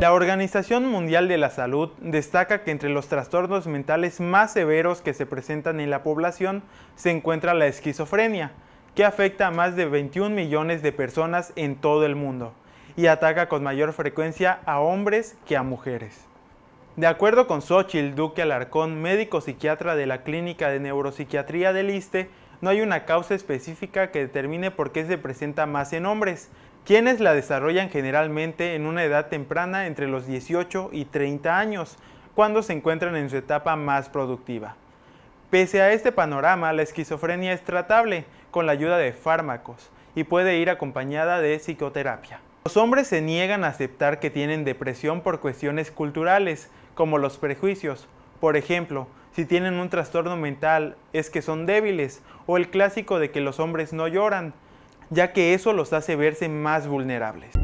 La Organización Mundial de la Salud destaca que entre los trastornos mentales más severos que se presentan en la población se encuentra la esquizofrenia, que afecta a más de 21 millones de personas en todo el mundo y ataca con mayor frecuencia a hombres que a mujeres. De acuerdo con Xochitl Duque Alarcón, médico psiquiatra de la Clínica de Neuropsiquiatría del ISTE, no hay una causa específica que determine por qué se presenta más en hombres, quienes la desarrollan generalmente en una edad temprana entre los 18 y 30 años, cuando se encuentran en su etapa más productiva. Pese a este panorama, la esquizofrenia es tratable con la ayuda de fármacos y puede ir acompañada de psicoterapia. Los hombres se niegan a aceptar que tienen depresión por cuestiones culturales, como los prejuicios. Por ejemplo, si tienen un trastorno mental es que son débiles o el clásico de que los hombres no lloran, ya que eso los hace verse más vulnerables.